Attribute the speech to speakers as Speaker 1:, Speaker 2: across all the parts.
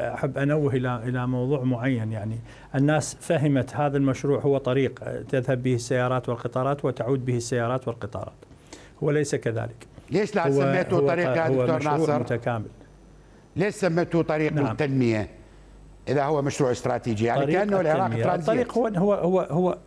Speaker 1: احب انوه الى الى موضوع معين يعني الناس فهمت هذا المشروع هو طريق تذهب به السيارات والقطارات وتعود به السيارات والقطارات هو ليس كذلك
Speaker 2: ليش لا سميته طريق يا دكتور ناصر متكامل ليش سميته طريق نعم. التنميه اذا هو مشروع استراتيجي يعني كانه العراق الطريق
Speaker 1: هو هو هو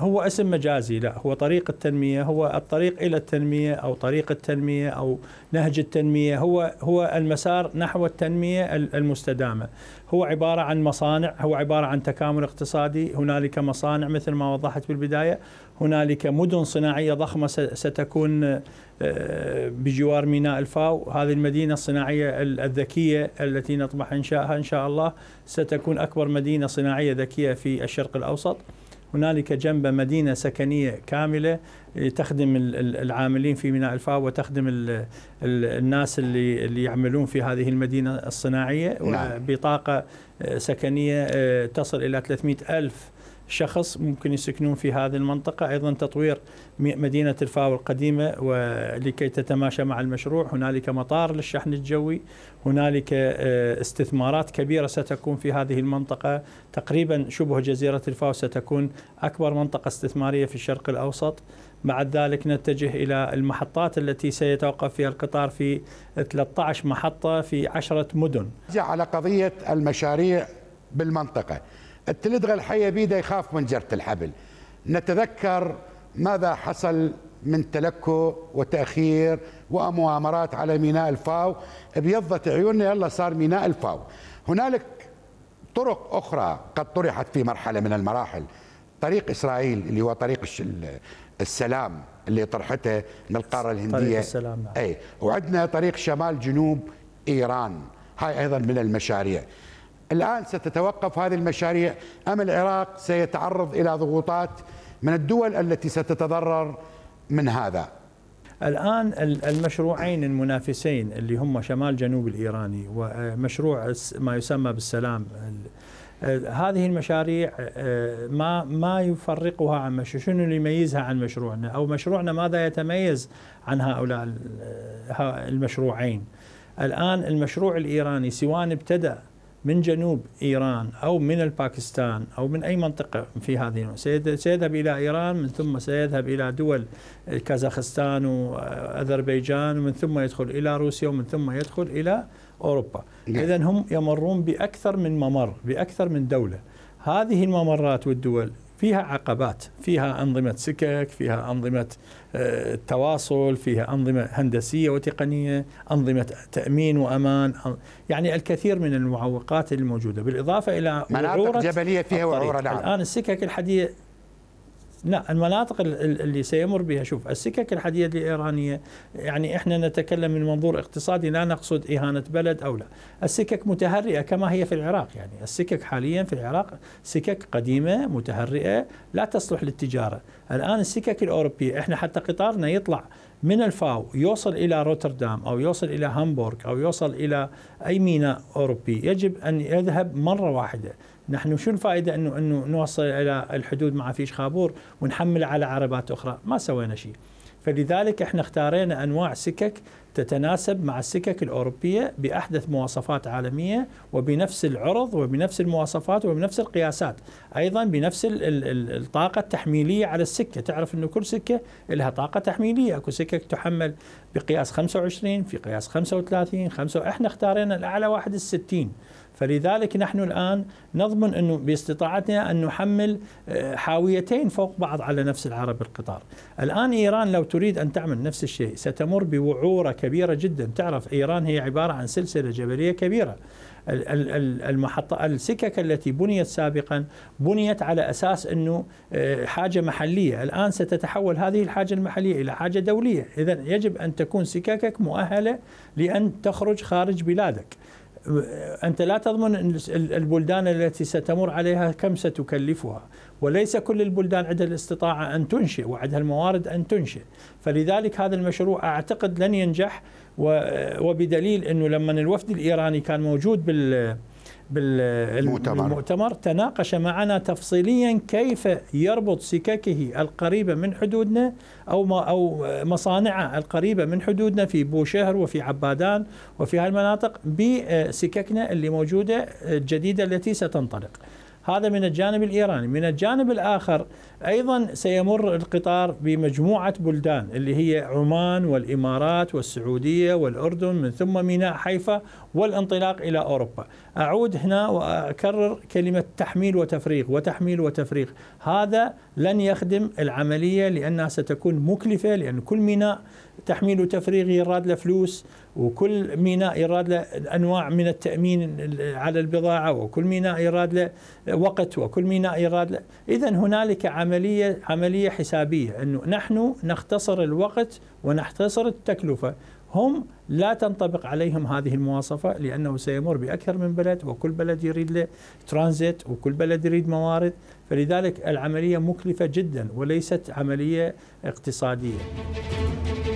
Speaker 1: هو اسم مجازي لا هو طريق التنمية هو الطريق إلى التنمية أو طريق التنمية أو نهج التنمية هو هو المسار نحو التنمية المستدامة هو عبارة عن مصانع هو عبارة عن تكامل اقتصادي هنالك مصانع مثل ما وضحت بالبداية هنالك مدن صناعية ضخمة ستكون آه، بجوار ميناء الفاو هذه المدينة الصناعية الذكية التي نطمح إنشائها إن شاء الله ستكون أكبر مدينة صناعية ذكية في الشرق الأوسط هنالك جنب مدينة سكنية كاملة إيه، تخدم العاملين في ميناء الفاو وتخدم الناس اللي اللي يعملون في هذه المدينة الصناعية نعم. بطاقة إيه، سكنية إيه، تصل إلى 300 ألف شخص ممكن يسكنون في هذه المنطقة أيضا تطوير مدينة الفاو القديمة ولكي تتماشى مع المشروع هنالك مطار للشحن الجوي هنالك آه، استثمارات كبيرة ستكون في هذه المنطقة تقريبا شبه جزيرة الفاو ستكون أكبر منطقة استثمارية في الشرق الأوسط بعد ذلك نتجه إلى المحطات التي سيتوقف فيها القطار في 13 محطة في 10 مدن
Speaker 2: على قضية المشاريع بالمنطقة التلدغة الحية بيده يخاف من جرة الحبل نتذكر ماذا حصل من تلكو وتأخير ومؤامرات على ميناء الفاو ابيضت عيوننا يلا صار ميناء الفاو هنالك طرق أخرى قد طرحت في مرحلة من المراحل طريق إسرائيل اللي هو طريق السلام اللي طرحته من القارة الهندية طريق السلام نعم. أي وعندنا طريق شمال جنوب إيران هاي أيضا من المشاريع الآن ستتوقف هذه المشاريع أم العراق سيتعرض إلى ضغوطات من الدول التي ستتضرر من هذا
Speaker 1: الآن المشروعين المنافسين اللي هم شمال جنوب الإيراني ومشروع ما يسمى بالسلام هذه المشاريع آه، ما ما يفرقها عن مشروع شنو اللي يميزها عن مشروعنا او مشروعنا ماذا يتميز عن هؤلاء آه، المشروعين الان المشروع الايراني سواء ابتدا من جنوب إيران أو من الباكستان أو من أي منطقة في هذه سيذهب إلى إيران من ثم سيذهب إلى دول كازاخستان وأذربيجان ومن ثم يدخل إلى روسيا ومن ثم يدخل إلى أوروبا نعم. إذا هم يمرون بأكثر من ممر بأكثر من دولة هذه الممرات والدول فيها عقبات فيها أنظمة سكك فيها أنظمة آه، تواصل فيها أنظمة هندسية وتقنية أنظمة تأمين وأمان يعني الكثير من المعوقات الموجودة بالإضافة إلى مناطق
Speaker 2: جبلية فيها وعورة نعم.
Speaker 1: الآن السكك الحديدية لا المناطق اللي سيمر بها شوف السكك الحديدية الإيرانية يعني إحنا نتكلم من منظور اقتصادي لا نقصد إهانة بلد أو لا السكك متهرئة كما هي في العراق يعني السكك حاليا في العراق سكك قديمة متهرئة لا تصلح للتجارة الآن السكك الأوروبية إحنا حتى قطارنا يطلع من الفاو يوصل إلى روتردام أو يوصل إلى هامبورغ أو يوصل إلى أي ميناء أوروبي يجب أن يذهب مرة واحدة نحن شو الفائده انه انه نوصل الى الحدود مع فيش خابور ونحمل على عربات اخرى ما سوينا شيء فلذلك احنا اختارينا انواع سكك تتناسب مع السكك الاوروبيه باحدث مواصفات عالميه وبنفس العرض وبنفس المواصفات وبنفس القياسات، ايضا بنفس الطاقه التحميليه على السكه، تعرف انه كل سكه لها طاقه تحميليه، اكو سكك تحمل بقياس 25 في قياس 35 5 احنا اختارينا الاعلى واحد ال 60 فلذلك نحن الآن نضمن أنه باستطاعتنا أن نحمل آه، حاويتين فوق بعض على نفس العرب القطار الآن إيران لو تريد أن تعمل نفس الشيء ستمر بوعورة كبيرة جدا تعرف إيران هي عبارة عن سلسلة جبلية كبيرة المحطة السكك التي بنيت سابقا بنيت على اساس انه آه، حاجه محليه، الان ستتحول هذه الحاجه المحليه الى حاجه دوليه، اذا يجب ان تكون سككك مؤهله لان تخرج خارج بلادك. أنت لا تضمن البلدان التي ستمر عليها كم ستكلفها وليس كل البلدان عندها الاستطاعة أن تنشئ وعندها الموارد أن تنشئ فلذلك هذا المشروع أعتقد لن ينجح وبدليل أنه لما الوفد الإيراني كان موجود بال بالمؤتمر المؤتمر تناقش معنا تفصيليا كيف يربط سككه القريبة من حدودنا أو, ما أو مصانعه القريبة من حدودنا في بوشهر وفي عبادان وفي هاي المناطق بسككنا اللي موجودة الجديدة التي ستنطلق هذا من الجانب الإيراني من الجانب الآخر أيضا سيمر القطار بمجموعة بلدان اللي هي عمان والإمارات والسعودية والأردن من ثم ميناء حيفا والانطلاق إلى أوروبا أعود هنا وأكرر كلمة تحميل وتفريغ وتحميل وتفريغ هذا لن يخدم العملية لأنها ستكون مكلفة لأن كل ميناء تحميل وتفريغ يراد له فلوس وكل ميناء يراد له انواع من التامين على البضاعه وكل ميناء يراد له وقت وكل ميناء يراد له اذا هنالك عمليه عمليه حسابيه انه نحن نختصر الوقت ونختصر التكلفه هم لا تنطبق عليهم هذه المواصفة لأنه سيمر بأكثر من بلد وكل بلد يريد له ترانزيت وكل بلد يريد موارد فلذلك العملية مكلفة جدا وليست عملية اقتصادية